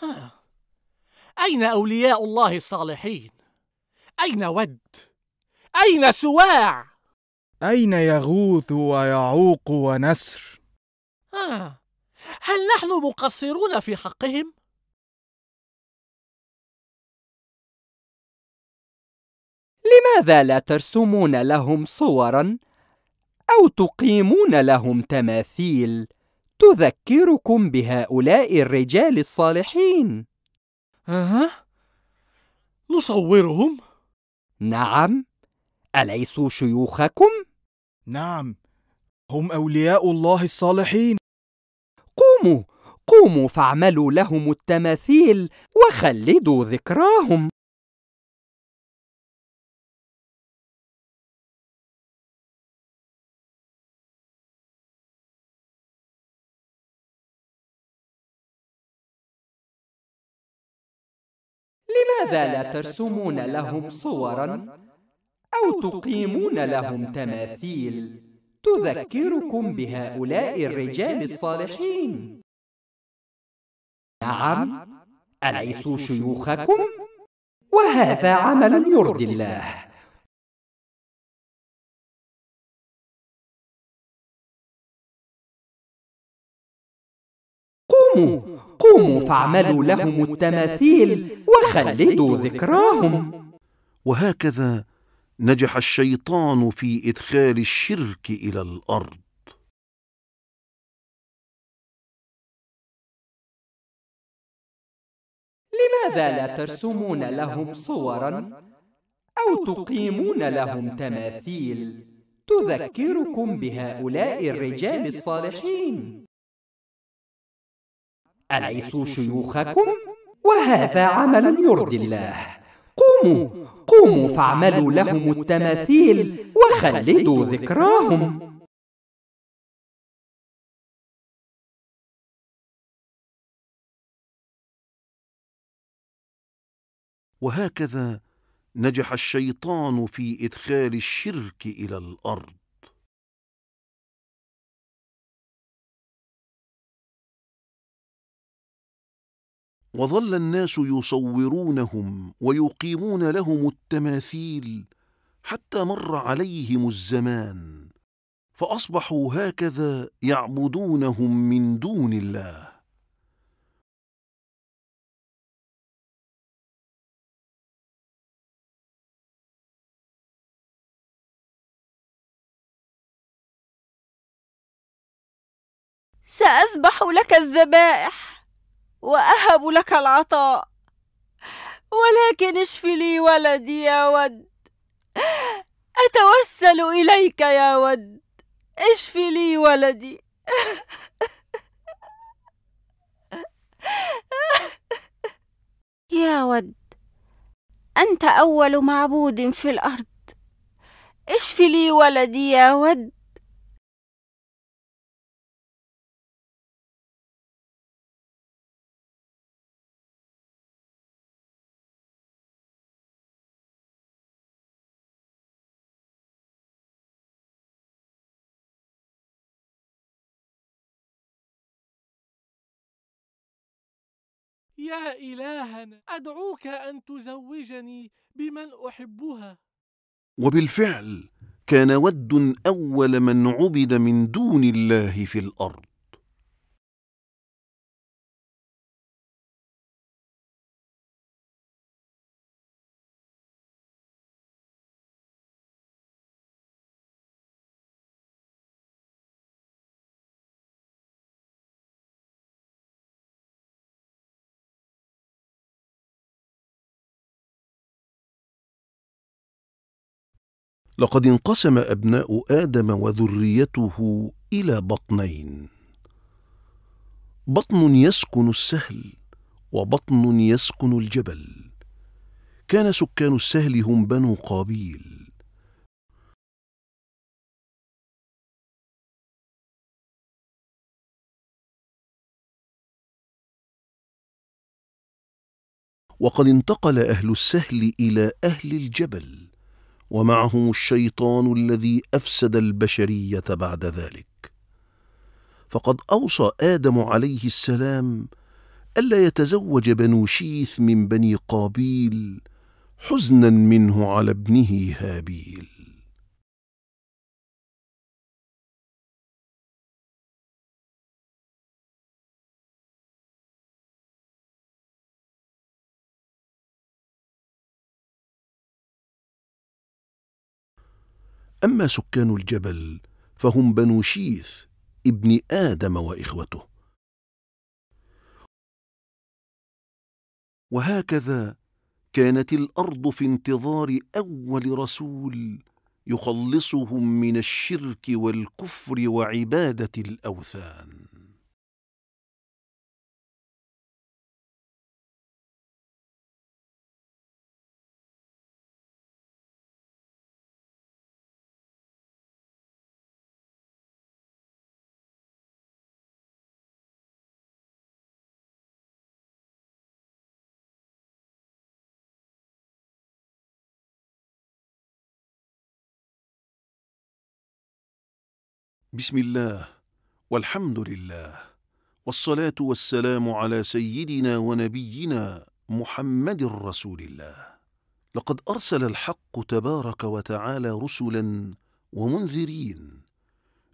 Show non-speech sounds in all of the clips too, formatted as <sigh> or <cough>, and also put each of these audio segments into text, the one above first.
ها أين أولياء الله الصالحين؟ أين ود؟ أين سواع؟ أين يغوث ويعوق ونسر؟ آه هل نحن مقصرون في حقهم؟ لماذا لا ترسمون لهم صورا أو تقيمون لهم تماثيل؟ تذكركم بهؤلاء الرجال الصالحين أه؟ نصورهم؟ نعم أليسوا شيوخكم؟ نعم هم أولياء الله الصالحين قوموا قوموا فاعملوا لهم التماثيل وخلدوا ذكراهم لماذا لا ترسمون لهم صورا أو تقيمون لهم تماثيل تذكركم بهؤلاء الرجال الصالحين نعم أليسوا شيوخكم؟ وهذا عمل يرضي الله قوموا قوموا فاعملوا لهم التماثيل وخلدوا ذكراهم وهكذا نجح الشيطان في إدخال الشرك إلى الأرض لماذا لا ترسمون لهم صورا أو تقيمون لهم تماثيل تذكركم بهؤلاء الرجال الصالحين أليسوا شيوخكم؟ وهذا عمل يرضي الله قوموا قوموا فاعملوا لهم التماثيل وخلدوا ذكراهم وهكذا نجح الشيطان في ادخال الشرك الى الارض وظل الناس يصورونهم ويقيمون لهم التماثيل حتى مر عليهم الزمان فاصبحوا هكذا يعبدونهم من دون الله ساذبح لك الذبائح وأهب لك العطاء ولكن اشفي لي ولدي يا ود أتوسل إليك يا ود اشفي لي ولدي يا ود أنت أول معبود في الأرض اشفي لي ولدي يا ود يا إلهنا أدعوك أن تزوجني بمن أحبها وبالفعل كان ود أول من عبد من دون الله في الأرض لقد انقسم أبناء آدم وذريته إلى بطنين بطن يسكن السهل وبطن يسكن الجبل كان سكان السهل هم بنو قابيل وقد انتقل أهل السهل إلى أهل الجبل ومعهم الشيطان الذي أفسد البشرية بعد ذلك فقد أوصى آدم عليه السلام ألا يتزوج بنو شيث من بني قابيل حزنا منه على ابنه هابيل أما سكان الجبل فهم بنو شيث ابن آدم وإخوته وهكذا كانت الأرض في انتظار أول رسول يخلصهم من الشرك والكفر وعبادة الأوثان بسم الله والحمد لله والصلاه والسلام على سيدنا ونبينا محمد رسول الله لقد ارسل الحق تبارك وتعالى رسلا ومنذرين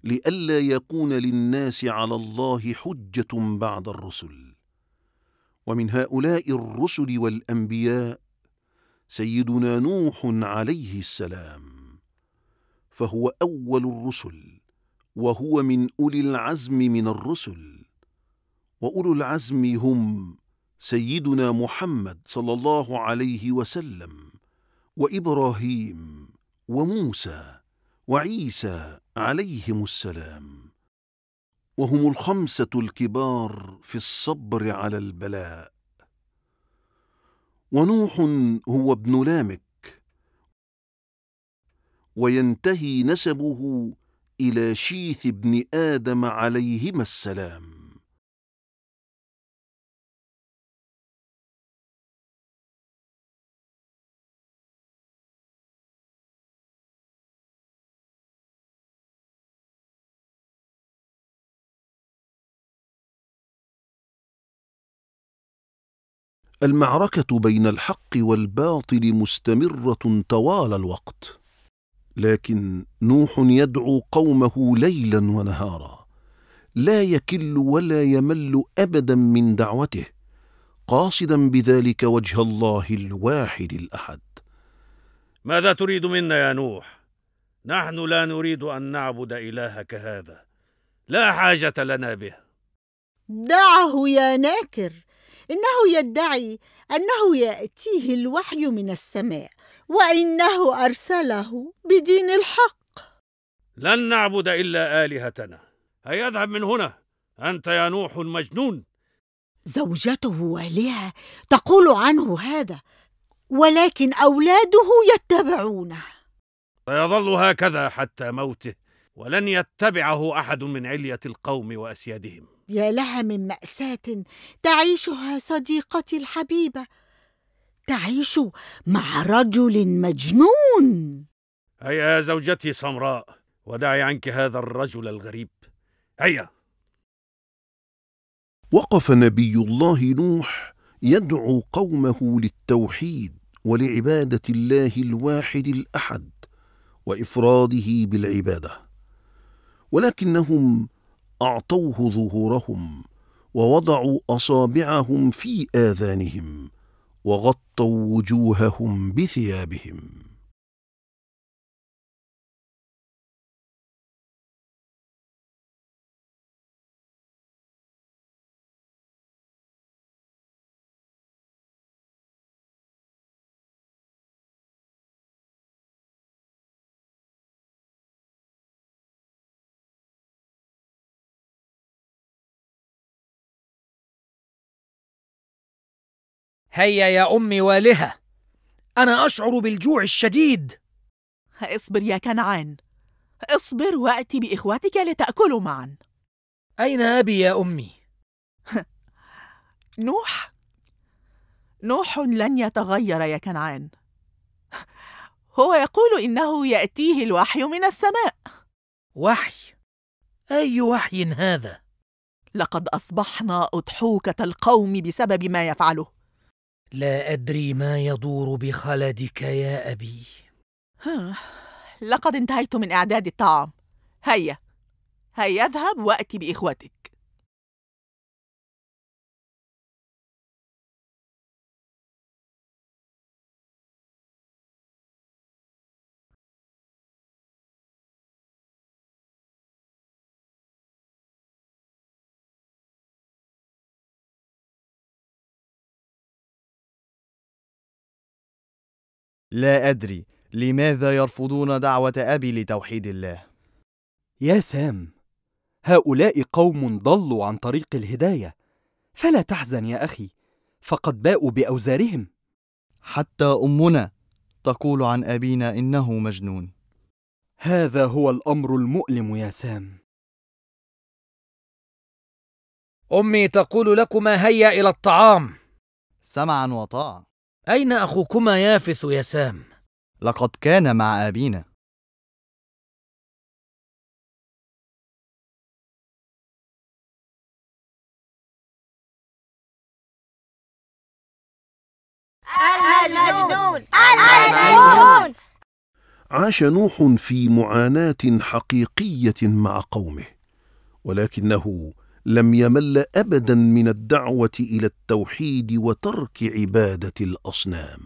لئلا يكون للناس على الله حجه بعد الرسل ومن هؤلاء الرسل والانبياء سيدنا نوح عليه السلام فهو اول الرسل وهو من اولي العزم من الرسل واولو العزم هم سيدنا محمد صلى الله عليه وسلم وابراهيم وموسى وعيسى عليهم السلام وهم الخمسه الكبار في الصبر على البلاء ونوح هو ابن لامك وينتهي نسبه إلى شيث ابن آدم عليهما السلام المعركة بين الحق والباطل مستمرة طوال الوقت لكن نوح يدعو قومه ليلا ونهارا لا يكل ولا يمل ابدا من دعوته قاصدا بذلك وجه الله الواحد الاحد ماذا تريد منا يا نوح نحن لا نريد ان نعبد الهك هذا لا حاجه لنا به دعه يا ناكر انه يدعي انه ياتيه الوحي من السماء وانه ارسله بدين الحق لن نعبد الا الهتنا هيا اذهب من هنا انت يا نوح مجنون زوجته والهه تقول عنه هذا ولكن اولاده يتبعونه سيظل هكذا حتى موته ولن يتبعه احد من عليه القوم واسيادهم يا لها من ماساه تعيشها صديقتي الحبيبه تعيش مع رجل مجنون هيا زوجتي سمراء ودعي عنك هذا الرجل الغريب هيا وقف نبي الله نوح يدعو قومه للتوحيد ولعباده الله الواحد الاحد وافراده بالعباده ولكنهم اعطوه ظهورهم ووضعوا اصابعهم في اذانهم وغطوا وجوههم بثيابهم هيا يا أمي والهة أنا أشعر بالجوع الشديد اصبر يا كنعان اصبر وأتي بإخوتك لتأكلوا معا أين أبي يا أمي؟ <laughs> نوح نوح لن يتغير يا كنعان هو يقول إنه يأتيه الوحي من السماء وحي؟ أي وحي هذا؟ لقد أصبحنا أضحوكة القوم بسبب ما يفعله لا أدري ما يدور بخلدك يا أبي لقد انتهيت من إعداد الطعام هيا هيا اذهب وأتي بإخوتك لا أدري لماذا يرفضون دعوة أبي لتوحيد الله يا سام هؤلاء قوم ضلوا عن طريق الهداية فلا تحزن يا أخي فقد باءوا بأوزارهم حتى أمنا تقول عن أبينا إنه مجنون هذا هو الأمر المؤلم يا سام أمي تقول لكما هيا إلى الطعام سمعا وطاعة. أين أخوكما يافث يا سام؟ لقد كان مع أبينا المجنون المجنون عاش نوح في معاناة حقيقية مع قومه ولكنه لم يمل أبدا من الدعوة إلى التوحيد وترك عبادة الأصنام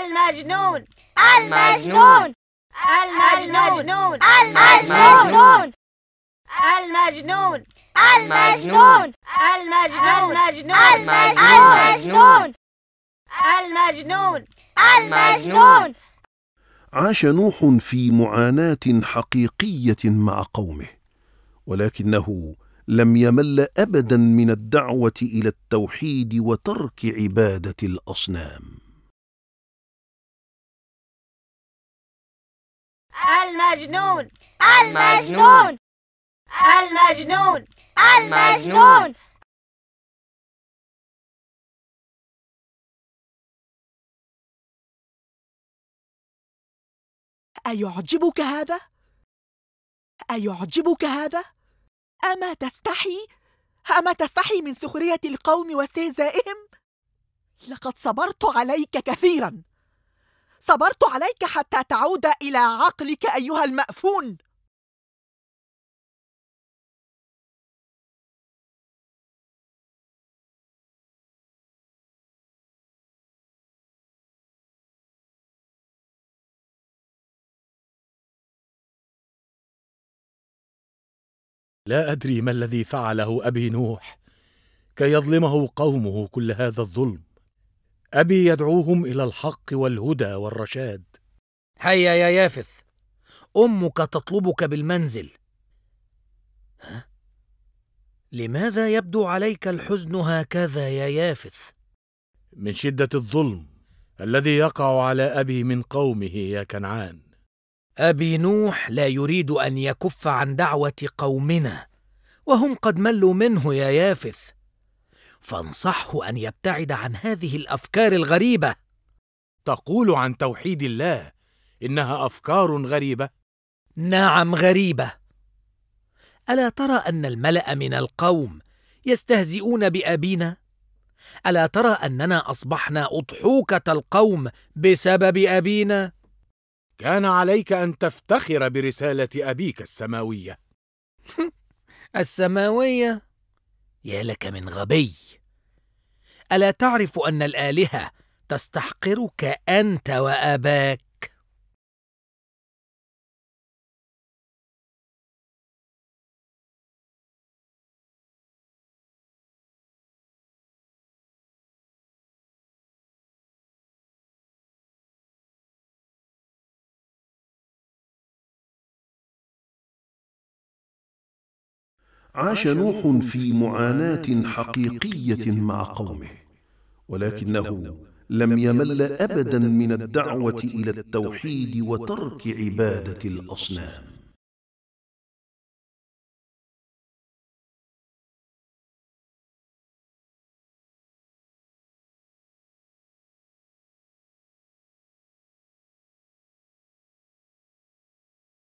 المجنون المجنون المجنون المجنون المجنون المجنون المجنون المجنون المجنون المجنون المجنون عاش نوح في معاناه حقيقيه مع قومه ولكنه لم يمل ابدا من الدعوه الى التوحيد وترك عباده الاصنام المجنون المجنون المجنون المجنون أيعجبك هذا؟ أيعجبك هذا؟ أما تستحي؟ أما تستحي من سخرية القوم واستهزائهم؟ لقد صبرت عليك كثيرا صبرت عليك حتى تعود إلى عقلك أيها المأفون لا أدري ما الذي فعله أبي نوح كي يظلمه قومه كل هذا الظلم أبي يدعوهم إلى الحق والهدى والرشاد هيا يا يافث أمك تطلبك بالمنزل ها؟ لماذا يبدو عليك الحزن هكذا يا يافث من شدة الظلم الذي يقع على أبي من قومه يا كنعان ابي نوح لا يريد ان يكف عن دعوه قومنا وهم قد ملوا منه يا يافث فانصحه ان يبتعد عن هذه الافكار الغريبه تقول عن توحيد الله انها افكار غريبه نعم غريبه الا ترى ان الملا من القوم يستهزئون بابينا الا ترى اننا اصبحنا اضحوكه القوم بسبب ابينا كان عليك أن تفتخر برسالة أبيك السماوية <laughs> السماوية؟ يا لك من غبي ألا تعرف أن الآلهة تستحقرك أنت وآباك عاش نوح في معاناة حقيقية مع قومه ولكنه لم يمل أبدا من الدعوة إلى التوحيد وترك عبادة الأصنام